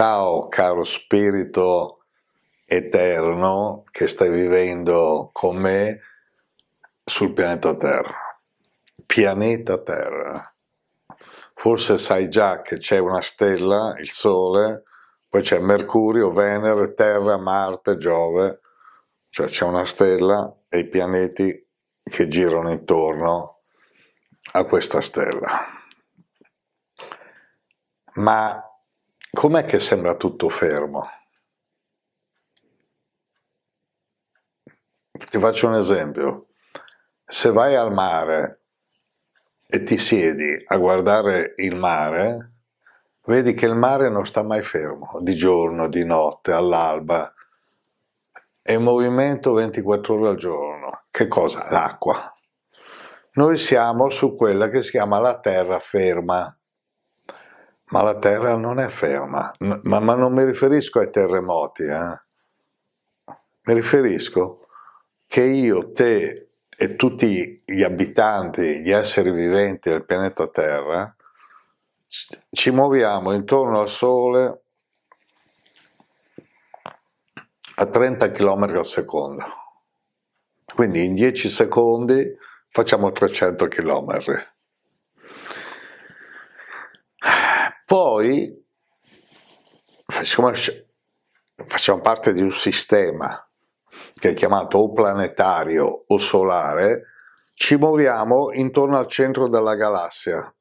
Ciao caro spirito eterno che stai vivendo con me sul pianeta Terra. Pianeta Terra. Forse sai già che c'è una stella, il Sole, poi c'è Mercurio, Venere, Terra, Marte, Giove, cioè c'è una stella e i pianeti che girano intorno a questa stella. Ma com'è che sembra tutto fermo? Ti faccio un esempio. Se vai al mare e ti siedi a guardare il mare, vedi che il mare non sta mai fermo, di giorno, di notte, all'alba, è in movimento 24 ore al giorno. Che cosa? L'acqua. Noi siamo su quella che si chiama la terra ferma. Ma la terra non è ferma, ma, ma non mi riferisco ai terremoti, eh? mi riferisco che io, te e tutti gli abitanti, gli esseri viventi del pianeta Terra, ci muoviamo intorno al Sole a 30 km al secondo. Quindi in 10 secondi facciamo 300 km. Poi, siccome facciamo parte di un sistema che è chiamato o planetario o solare, ci muoviamo intorno al centro della galassia.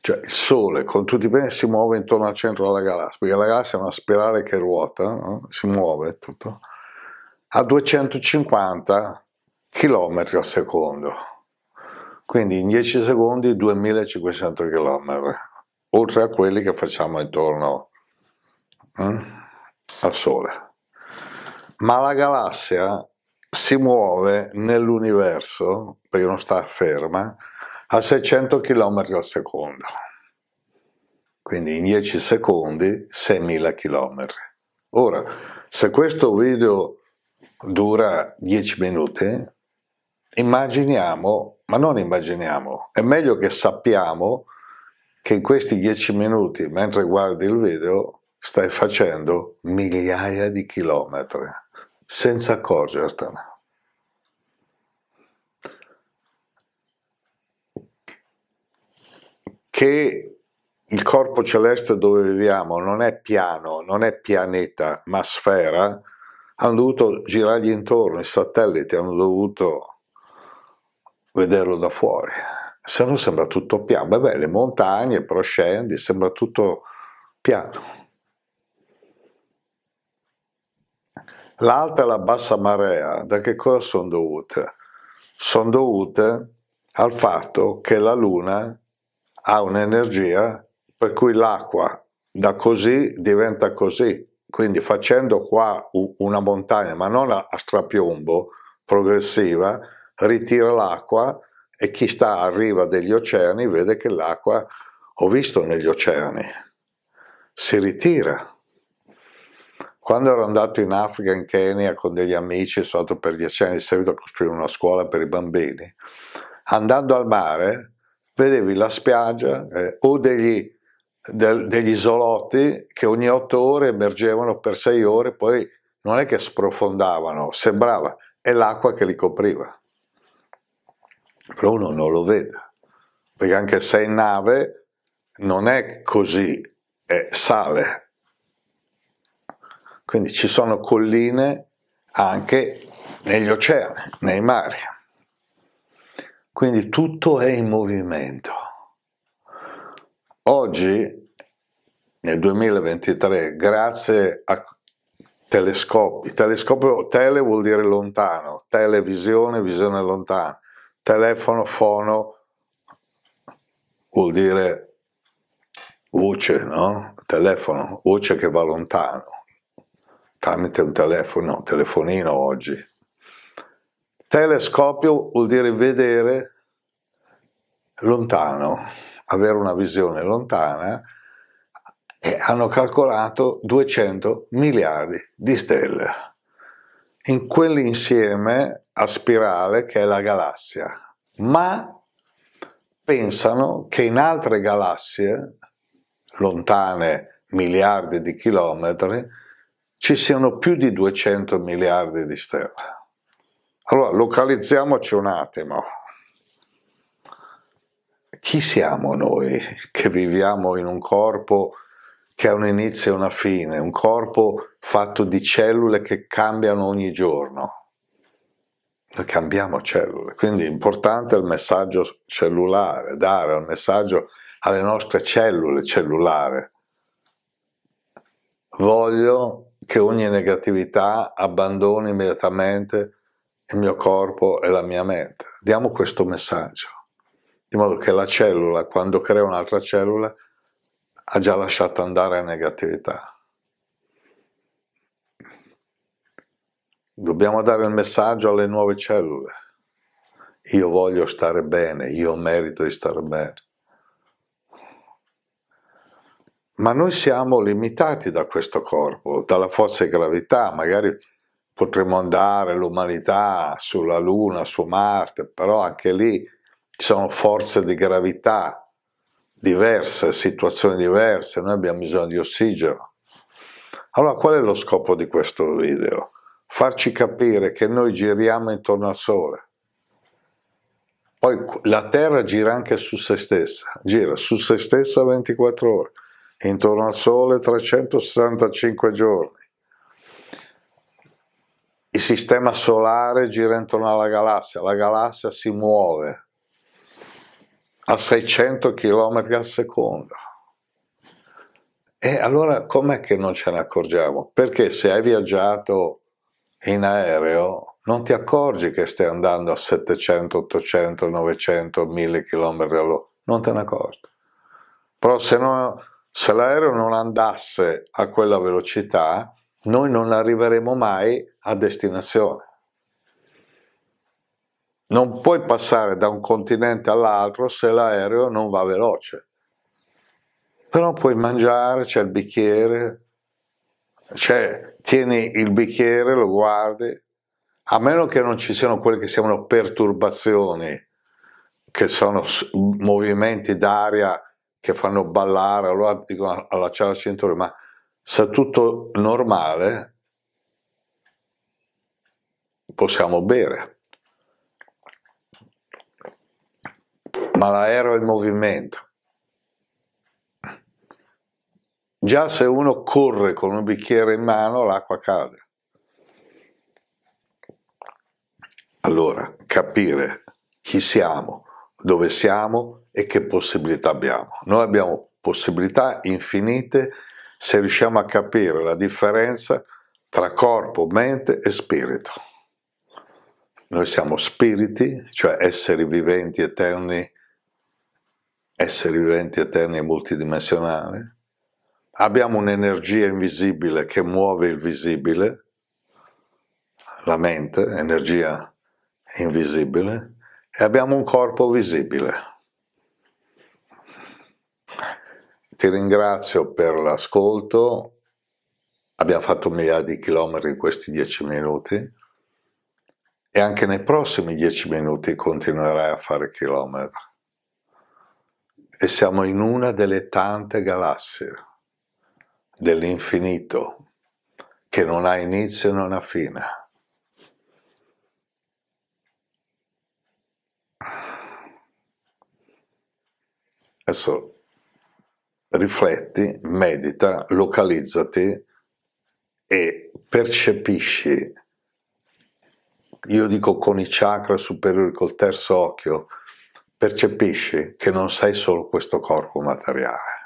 Cioè il Sole con tutti i pianeti si muove intorno al centro della galassia, perché la galassia è una spirale che ruota, no? si muove tutto, a 250 km al secondo. Quindi in 10 secondi 2500 km, oltre a quelli che facciamo intorno hm, al Sole. Ma la galassia si muove nell'universo, perché non sta ferma, a 600 km al secondo. Quindi in 10 secondi 6.000 km. Ora, se questo video dura 10 minuti, immaginiamo, ma non immaginiamo, è meglio che sappiamo che in questi dieci minuti, mentre guardi il video, stai facendo migliaia di chilometri senza accorgertene. Che il corpo celeste dove viviamo non è piano, non è pianeta, ma sfera, hanno dovuto girargli intorno, i satelliti hanno dovuto vederlo da fuori, se no sembra tutto piano, vabbè le montagne, proscendi, sembra tutto piano. L'alta e la bassa marea, da che cosa sono dovute? Sono dovute al fatto che la Luna ha un'energia per cui l'acqua da così diventa così. Quindi facendo qua una montagna, ma non a strapiombo, progressiva, ritira l'acqua e chi sta a riva degli oceani vede che l'acqua, ho visto negli oceani, si ritira. Quando ero andato in Africa, in Kenya, con degli amici, sono andato per dieci anni di seguito a costruire una scuola per i bambini, andando al mare vedevi la spiaggia eh, o degli, de, degli isolotti che ogni otto ore emergevano per sei ore, poi non è che sprofondavano, sembrava, è l'acqua che li copriva però uno non lo vede, perché anche se è in nave non è così, è sale. Quindi ci sono colline anche negli oceani, nei mari. Quindi tutto è in movimento. Oggi, nel 2023, grazie a telescopi, telescopio, tele vuol dire lontano, televisione, visione lontana, telefono, fono vuol dire voce, no? Telefono, voce che va lontano, tramite un telefono, telefonino oggi. Telescopio vuol dire vedere lontano, avere una visione lontana e hanno calcolato 200 miliardi di stelle. In quell'insieme a spirale che è la galassia, ma pensano che in altre galassie, lontane miliardi di chilometri, ci siano più di 200 miliardi di stelle. Allora, localizziamoci un attimo. Chi siamo noi che viviamo in un corpo che ha un inizio e una fine, un corpo fatto di cellule che cambiano ogni giorno? cambiamo cellule, quindi è importante il messaggio cellulare, dare un messaggio alle nostre cellule cellulare. Voglio che ogni negatività abbandoni immediatamente il mio corpo e la mia mente. Diamo questo messaggio, di modo che la cellula, quando crea un'altra cellula, ha già lasciato andare la negatività. Dobbiamo dare il messaggio alle nuove cellule. Io voglio stare bene, io merito di stare bene. Ma noi siamo limitati da questo corpo, dalla forza di gravità, magari potremmo andare l'umanità sulla Luna, su Marte, però anche lì ci sono forze di gravità diverse, situazioni diverse, noi abbiamo bisogno di ossigeno. Allora qual è lo scopo di questo video? farci capire che noi giriamo intorno al Sole. Poi la Terra gira anche su se stessa, gira su se stessa 24 ore, intorno al Sole 365 giorni. Il sistema solare gira intorno alla galassia, la galassia si muove a 600 km al secondo. E allora com'è che non ce ne accorgiamo? Perché se hai viaggiato in aereo non ti accorgi che stai andando a 700, 800, 900, 1000 km all'ora, non te ne accorgi. Però se, no, se l'aereo non andasse a quella velocità, noi non arriveremo mai a destinazione. Non puoi passare da un continente all'altro se l'aereo non va veloce. Però puoi mangiare, c'è il bicchiere, cioè, tieni il bicchiere, lo guardi, a meno che non ci siano quelle che si perturbazioni, che sono movimenti d'aria che fanno ballare, allora dicono allacciare la cintura, ma se tutto normale possiamo bere. Ma l'aereo è in movimento. Già se uno corre con un bicchiere in mano l'acqua cade. Allora, capire chi siamo, dove siamo e che possibilità abbiamo. Noi abbiamo possibilità infinite se riusciamo a capire la differenza tra corpo, mente e spirito. Noi siamo spiriti, cioè esseri viventi eterni, esseri viventi eterni e multidimensionali, abbiamo un'energia invisibile che muove il visibile, la mente, energia invisibile, e abbiamo un corpo visibile. Ti ringrazio per l'ascolto, abbiamo fatto migliaia di chilometri in questi dieci minuti e anche nei prossimi dieci minuti continuerai a fare chilometri. E siamo in una delle tante galassie dell'infinito che non ha inizio e non ha fine. Adesso rifletti, medita, localizzati e percepisci. Io dico con i chakra superiori, col terzo occhio, percepisci che non sei solo questo corpo materiale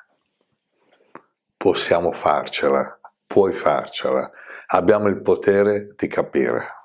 possiamo farcela, puoi farcela, abbiamo il potere di capire.